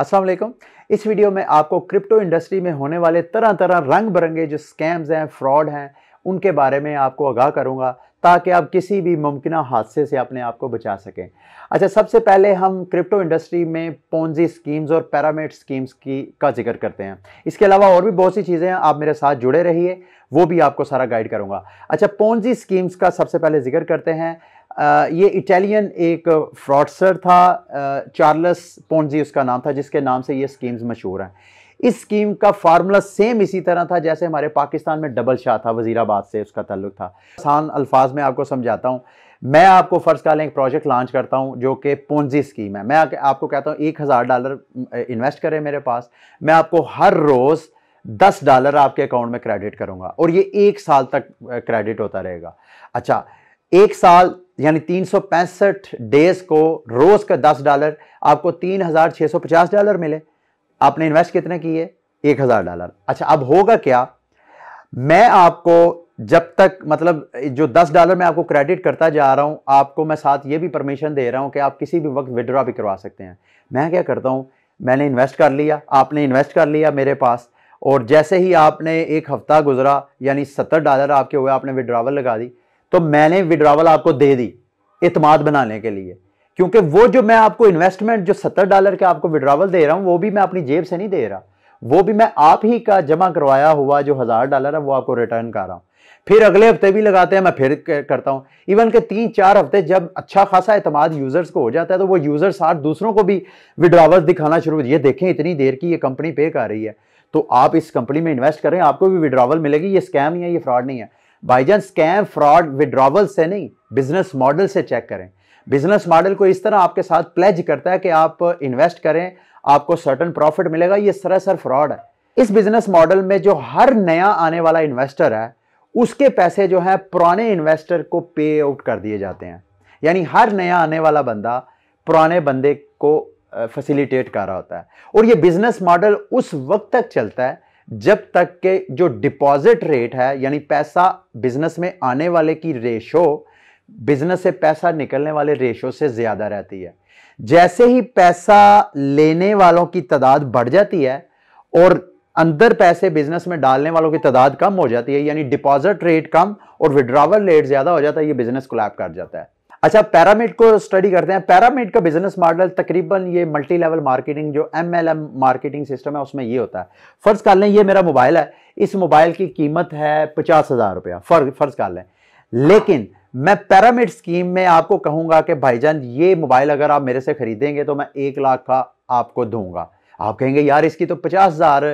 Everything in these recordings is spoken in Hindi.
अस्सलाम वालेकुम इस वीडियो में आपको क्रिप्टो इंडस्ट्री में होने वाले तरह तरह रंग बिरंगे जो स्कैम्स हैं फ्रॉड हैं उनके बारे में आपको आगाह करूंगा ताकि आप किसी भी मुमकिन हादसे से अपने आप को बचा सकें अच्छा सबसे पहले हम क्रिप्टो इंडस्ट्री में पोन्जी स्कीम्स और पैरामिड स्कीम्स की का जिक्र करते हैं इसके अलावा और भी बहुत सी चीज़ें हैं आप मेरे साथ जुड़े रहिए वो भी आपको सारा गाइड करूंगा अच्छा पोन्जी स्कीम्स का सबसे पहले जिक्र करते हैं ये इटालियन एक फ्रॉडसर था चार्लस पोन्जी उसका नाम था जिसके नाम से ये स्कीम्स मशहूर हैं इस स्कीम का फार्मूला सेम इसी तरह था जैसे हमारे पाकिस्तान में डबल शाह था वजीराबाद से उसका तल्लुक था आसान अल्फाज में आपको समझाता हूँ मैं आपको फ़र्ज़ का लें एक प्रोजेक्ट लॉन्च करता हूँ जो कि पोन्जी स्कीम है मैं आपको कहता हूँ एक हज़ार डॉलर इन्वेस्ट करें मेरे पास मैं आपको हर रोज़ दस डॉलर आपके अकाउंट में क्रेडिट करूँगा और ये एक साल तक क्रेडिट होता रहेगा अच्छा एक साल यानी तीन डेज को रोज़ का दस डॉलर आपको तीन हज़ार छः सौ पचास डॉलर मिले आपने इन्वेस्ट कितने किए एक हज़ार डॉलर अच्छा अब होगा क्या मैं आपको जब तक मतलब जो दस डॉलर मैं आपको क्रेडिट करता जा रहा हूँ आपको मैं साथ ये भी परमिशन दे रहा हूँ कि आप किसी भी वक्त विड्रॉ भी करवा सकते हैं मैं क्या करता हूँ मैंने इन्वेस्ट कर लिया आपने इन्वेस्ट कर लिया मेरे पास और जैसे ही आपने एक हफ़्ता गुजरा यानी सत्तर डॉलर आपके हुए आपने विड्रावल लगा दी तो मैंने विड्रावल आपको दे दी इतमाद बनाने के लिए क्योंकि वो जो मैं आपको इन्वेस्टमेंट जो सत्तर डॉलर के आपको विड्रावल दे रहा हूँ वो भी मैं अपनी जेब से नहीं दे रहा वो भी मैं आप ही का जमा करवाया हुआ जो हज़ार डॉलर है वो आपको रिटर्न कर रहा हूँ फिर अगले हफ्ते भी लगाते हैं मैं फिर करता हूँ इवन के तीन चार हफ्ते जब अच्छा खासा अतमाद यूज़र्स को हो जाता है तो वो यूजर्स आठ दूसरों को भी विड्रावल दिखाना शुरू ये देखें इतनी देर की ये कंपनी पे कर रही है तो आप इस कंपनी में इन्वेस्ट करें आपको भी विड्रावल मिलेगी ये स्कैम नहीं है ये फ्रॉड नहीं है भाईजान स्कैम फ्रॉड विड्रॉवल से नहीं बिजनेस मॉडल से चेक करें बिजनेस मॉडल को इस तरह आपके साथ प्लेज करता है कि आप इन्वेस्ट करें आपको सर्टन प्रॉफिट मिलेगा ये सरासर फ्रॉड है इस बिजनेस मॉडल में जो हर नया आने वाला इन्वेस्टर है उसके पैसे जो है पुराने इन्वेस्टर को पे आउट कर दिए जाते हैं यानी हर नया आने वाला बंदा पुराने बंदे को फैसिलिटेट कर रहा होता है और ये बिजनेस मॉडल उस वक्त तक चलता है जब तक के जो डिपॉजिट रेट है यानी पैसा बिजनेस में आने वाले की रेशो बिजनेस से पैसा निकलने वाले रेशो से ज़्यादा रहती है जैसे ही पैसा लेने वालों की तादाद बढ़ जाती है और अंदर पैसे बिजनेस में डालने वालों की तादाद कम हो जाती है यानी डिपॉजिट रेट कम और विड्रावल रेट ज़्यादा हो जाता है ये बिजनेस कोलैप कर जाता है अच्छा पैरामिड को स्टडी करते हैं पैरामिड का बिजनेस मॉडल तकरीबन ये मल्टी लेवल मार्केटिंग जो M L M marketing system है उसमें ये होता है फ़र्ज़ कर लें ये मेरा मोबाइल है इस मोबाइल की कीमत है पचास हज़ार रुपया फ़र्ज फ़र्ज़ कर लें लेकिन मैं पैरामिड स्कीम में आपको कहूँगा कि भाईजान ये मोबाइल अगर आप मेरे से ख़रीदेंगे तो मैं एक लाख का आपको दूंगा आप कहेंगे यार इसकी तो पचास हज़ार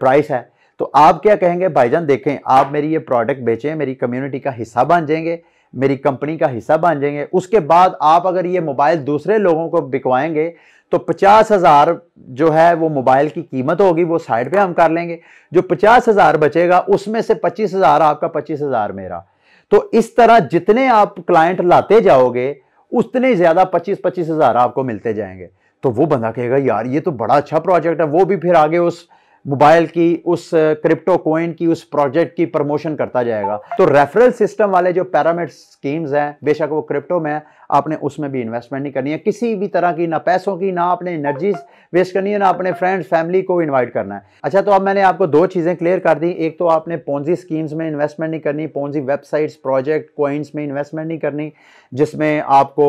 प्राइस है तो आप क्या कहेंगे भाईजान देखें आप मेरी ये प्रोडक्ट बेचें मेरी कम्युनिटी का हिस्सा बन जाएंगे मेरी कंपनी का हिस्सा बन जाएंगे उसके बाद आप अगर ये मोबाइल दूसरे लोगों को बिकवाएंगे तो पचास हज़ार जो है वो मोबाइल की कीमत होगी वो साइड पे हम कर लेंगे जो पचास हज़ार बचेगा उसमें से पच्चीस हज़ार आपका पच्चीस हज़ार मेरा तो इस तरह जितने आप क्लाइंट लाते जाओगे उतने ज़्यादा पच्चीस पच्चीस हज़ार आपको मिलते जाएंगे तो वो बंदा कहेगा यार ये तो बड़ा अच्छा प्रोजेक्ट है वो भी फिर आगे उस मोबाइल की उस क्रिप्टो कोइन की उस प्रोजेक्ट की प्रमोशन करता जाएगा तो रेफरल सिस्टम वाले जो पैरामिड स्कीम्स हैं बेशक वो क्रिप्टो में है आपने उसमें भी इन्वेस्टमेंट नहीं करनी है किसी भी तरह की ना पैसों की ना अपने एनर्जी वेस्ट करनी है ना अपने फ्रेंड्स फैमिली को इन्वाइट करना है अच्छा तो अब मैंने आपको दो चीज़ें क्लियर कर दी एक तो आपने पोन्जी स्कीम्स में इन्वेस्टमेंट नहीं करनी पोन्जी वेबसाइट्स प्रोजेक्ट कोइंस में इन्वेस्टमेंट नहीं करनी जिसमें आपको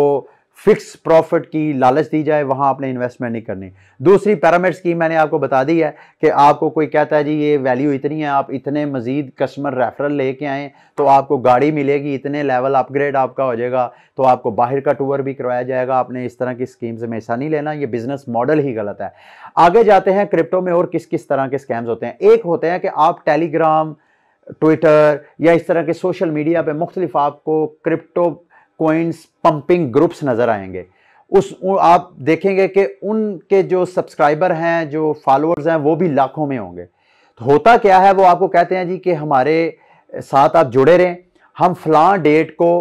फिक्स प्रॉफिट की लालच दी जाए वहाँ आपने इन्वेस्टमेंट नहीं करनी दूसरी पैरामिड स्कीम मैंने आपको बता दी है कि आपको कोई कहता है जी ये वैल्यू इतनी है आप इतने मज़ीद कस्टमर रेफरल लेके आएँ तो आपको गाड़ी मिलेगी इतने लेवल अपग्रेड आपका हो जाएगा तो आपको बाहर का टूर भी करवाया जाएगा आपने इस तरह की स्कीम्स में ऐसा नहीं लेना ये बिज़नेस मॉडल ही गलत है आगे जाते हैं क्रिप्टो में और किस किस तरह के स्कैम्स होते हैं एक होते हैं कि आप टेलीग्राम ट्विटर या इस तरह के सोशल मीडिया पे मुख्तलिफ आपको क्रिप्टो कोइंस पंपिंग ग्रुप्स नज़र आएंगे उस आप देखेंगे कि उनके जो सब्सक्राइबर हैं जो फॉलोअर्स हैं वो भी लाखों में होंगे तो होता क्या है वो आपको कहते हैं जी कि हमारे साथ आप जुड़े रहें हम फलां डेट को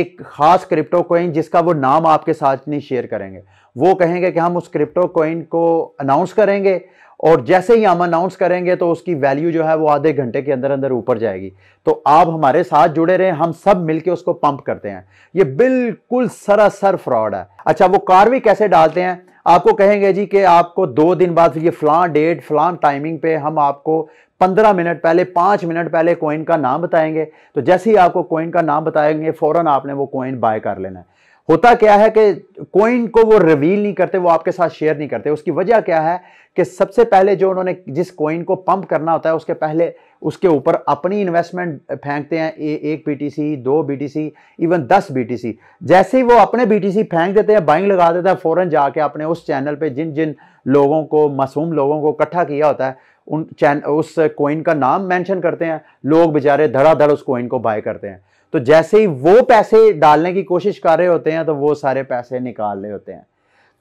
एक ख़ास क्रिप्टो कोइन जिसका वो नाम आपके साथ नहीं शेयर करेंगे वो कहेंगे कि हम उस क्रिप्टो कोइन को अनाउंस करेंगे और जैसे ही हम अनाउंस करेंगे तो उसकी वैल्यू जो है वो आधे घंटे के अंदर अंदर ऊपर जाएगी तो आप हमारे साथ जुड़े रहे हम सब मिलके उसको पंप करते हैं ये बिल्कुल सरासर फ्रॉड है अच्छा वो कार भी कैसे डालते हैं आपको कहेंगे जी कि आपको दो दिन बाद ये फ्लान डेट फ्लान टाइमिंग पे हम आपको पंद्रह मिनट पहले पाँच मिनट पहले कॉइन का नाम बताएंगे तो जैसे ही आपको कॉइन का नाम बताएंगे फ़ौरन आपने वो कॉइन बाय कर लेना है होता क्या है कि कोइन को वो रिवील नहीं करते वो आपके साथ शेयर नहीं करते उसकी वजह क्या है कि सबसे पहले जो उन्होंने जिस कोइन को पंप करना होता है उसके पहले उसके ऊपर अपनी इन्वेस्टमेंट फेंकते हैं ए, एक बीटीसी दो बीटीसी इवन दस बीटीसी जैसे ही वो अपने बीटीसी फेंक देते हैं बाइंग लगा देते हैं फ़ौरन जाके अपने उस चैनल पर जिन जिन लोगों को मासूम लोगों को इकट्ठा किया होता है उन चैन उस कोइन का नाम मेंशन करते हैं लोग बेचारे धड़ाधड़ उस कोइन को बाय करते हैं तो जैसे ही वो पैसे डालने की कोशिश कर रहे होते हैं तो वो सारे पैसे निकाल रहे होते हैं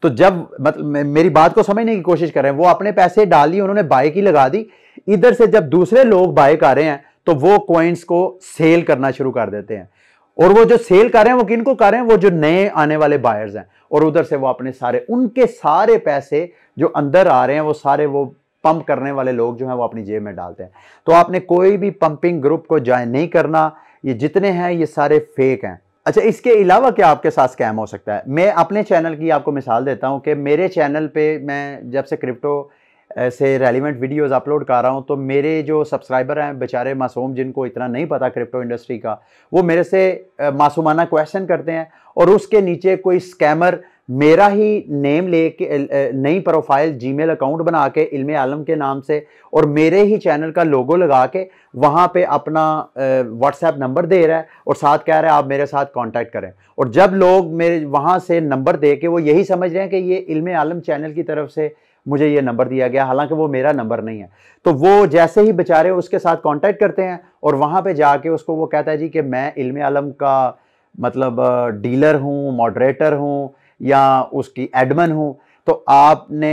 तो जब मतलब मेरी बात को समझने की कोशिश कर रहे हैं वो अपने पैसे डाल दिए उन्होंने बाय की लगा दी इधर से जब दूसरे लोग बाय कर रहे हैं तो वो कॉइन्स को सेल करना शुरू कर देते हैं और वो जो सेल कर रहे हैं वो किन को कर रहे हैं वो जो नए आने वाले बायर्स हैं और उधर से वो अपने सारे उनके सारे पैसे जो अंदर आ रहे हैं वो सारे वो पंप करने वाले लोग जो हैं वो अपनी जेब में डालते हैं तो आपने कोई भी पंपिंग ग्रुप को ज्वाइन नहीं करना ये जितने हैं ये सारे फेक हैं अच्छा इसके अलावा क्या आपके साथ स्कैम हो सकता है मैं अपने चैनल की आपको मिसाल देता हूँ कि मेरे चैनल पे मैं जब से क्रिप्टो से रेलिवेंट वीडियोस अपलोड कर रहा हूँ तो मेरे जो सब्सक्राइबर हैं बेचारे मासूम जिनको इतना नहीं पता क्रिप्टो इंडस्ट्री का वो मेरे से मासूमाना क्वेश्चन करते हैं और उसके नीचे कोई स्कैमर मेरा ही नेम लेके नई प्रोफाइल जीमेल अकाउंट बना के इल्म आलम के नाम से और मेरे ही चैनल का लोगो लगा के वहाँ पे अपना व्हाट्सएप नंबर दे रहा है और साथ कह रहा है आप मेरे साथ कांटेक्ट करें और जब लोग मेरे वहाँ से नंबर दे के वो यही समझ रहे हैं कि ये इल्म आलम चैनल की तरफ से मुझे ये नंबर दिया गया हालांकि वो मेरा नंबर नहीं है तो वो जैसे ही बेचारे उसके साथ कॉन्टैक्ट करते हैं और वहाँ पर जाके उसको वो कहता है जी कि मैं इल्म आलम का मतलब डीलर हूँ मॉडरेटर हूँ या उसकी एडमन हूँ तो आपने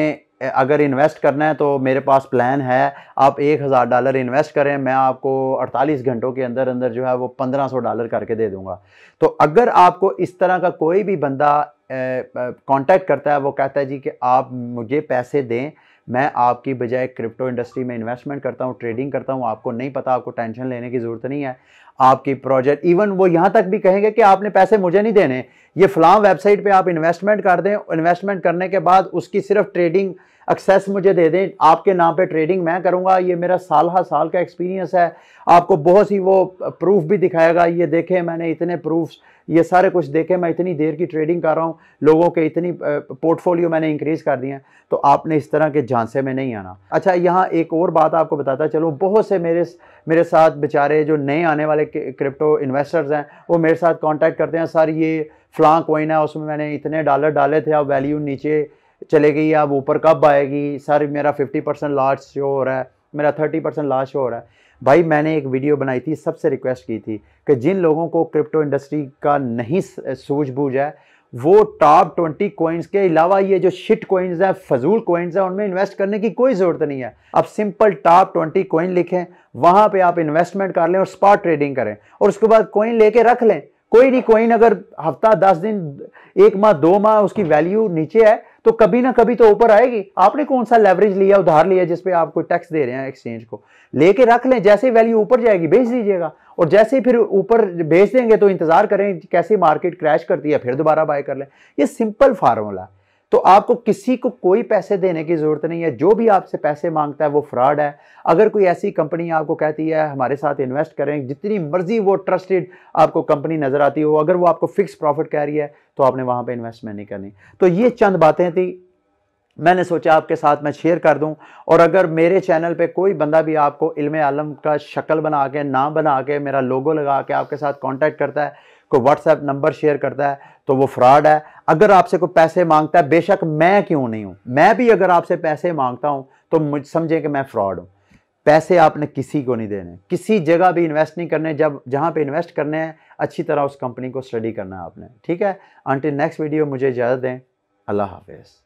अगर इन्वेस्ट करना है तो मेरे पास प्लान है आप एक हज़ार डॉलर इन्वेस्ट करें मैं आपको 48 घंटों के अंदर अंदर जो है वो 1500 डॉलर करके दे दूंगा तो अगर आपको इस तरह का कोई भी बंदा कांटेक्ट करता है वो कहता है जी कि आप मुझे पैसे दें मैं आपकी बजाय क्रिप्टो इंडस्ट्री में इन्वेस्टमेंट करता हूँ ट्रेडिंग करता हूँ आपको नहीं पता आपको टेंशन लेने की ज़रूरत नहीं है आपकी प्रोजेक्ट इवन वो यहाँ तक भी कहेंगे कि आपने पैसे मुझे नहीं देने ये फलाम वेबसाइट पे आप इन्वेस्टमेंट कर दें इन्वेस्टमेंट करने के बाद उसकी सिर्फ ट्रेडिंग एक्सेस मुझे दे दें आपके नाम पे ट्रेडिंग मैं करूँगा ये मेरा साल हा साल का एक्सपीरियंस है आपको बहुत सी वो प्रूफ भी दिखाएगा ये देखें मैंने इतने प्रूफ्स ये सारे कुछ देखे मैं इतनी देर की ट्रेडिंग कर रहा हूँ लोगों के इतनी पोर्टफोलियो मैंने इंक्रीज़ कर दिए तो आपने इस तरह के झांसे में नहीं आना अच्छा यहाँ एक और बात आपको बताता चलो बहुत से मेरे मेरे साथ बेचारे जो नए आने वाले क्रिप्टो इन्वेस्टर्स हैं वो मेरे साथ कॉन्टैक्ट करते हैं सर ये फ्लॉक कोइन है उसमें मैंने इतने डॉलर डाले थे अब वैल्यू नीचे चले गई अब ऊपर कब आएगी सर मेरा फिफ्टी परसेंट लास्ट शो हो रहा है मेरा थर्टी परसेंट लास्ट शो हो रहा है भाई मैंने एक वीडियो बनाई थी सबसे रिक्वेस्ट की थी कि जिन लोगों को क्रिप्टो इंडस्ट्री का नहीं सूझबूझ है वो टॉप ट्वेंटी कोइंस के अलावा ये जो शिट कोइंस हैं फजूल कोइंस हैं उनमें इन्वेस्ट करने की कोई ज़रूरत नहीं है आप सिंपल टॉप ट्वेंटी कोइन लिखें वहाँ पे आप इन्वेस्टमेंट कर लें और स्पॉट ट्रेडिंग करें और उसके बाद कोइन लेके रख लें कोई नहीं कोइन अगर हफ्ता दस दिन एक माह दो माह उसकी वैल्यू नीचे है तो कभी ना कभी तो ऊपर आएगी आपने कौन सा लेवरेज लिया उधार लिया जिसपे आप कोई टैक्स दे रहे हैं एक्सचेंज को लेके रख लें जैसे वैल्यू ऊपर जाएगी बेच दीजिएगा और जैसे फिर ऊपर बेच देंगे तो इंतजार करें कैसे मार्केट क्रैश करती है फिर दोबारा बाय कर लें ये सिंपल फार्मूला है तो आपको किसी को कोई पैसे देने की ज़रूरत नहीं है जो भी आपसे पैसे मांगता है वो फ्रॉड है अगर कोई ऐसी कंपनी आपको कहती है हमारे साथ इन्वेस्ट करें जितनी मर्जी वो ट्रस्टेड आपको कंपनी नज़र आती हो अगर वो आपको फिक्स प्रॉफिट कह रही है तो आपने वहाँ पर इन्वेस्टमेंट नहीं करनी तो ये चंद बातें थी मैंने सोचा आपके साथ मैं शेयर कर दूं और अगर मेरे चैनल पे कोई बंदा भी आपको इल्म आलम का शक्ल बना के नाम बना के मेरा लोगो लगा के आपके साथ कांटेक्ट करता है कोई व्हाट्सएप नंबर शेयर करता है तो वो फ्रॉड है अगर आपसे कोई पैसे मांगता है बेशक मैं क्यों नहीं हूँ मैं भी अगर आपसे पैसे मांगता हूँ तो मुझ समझें कि मैं फ्रॉड हूँ पैसे आपने किसी को नहीं देने किसी जगह भी इन्वेस्ट नहीं करने जब जहाँ पे इन्वेस्ट करने हैं अच्छी तरह उस कंपनी को स्टडी करना है आपने ठीक है आंटी नेक्स्ट वीडियो मुझे इजाज़त दें अल्लाह हाफिज़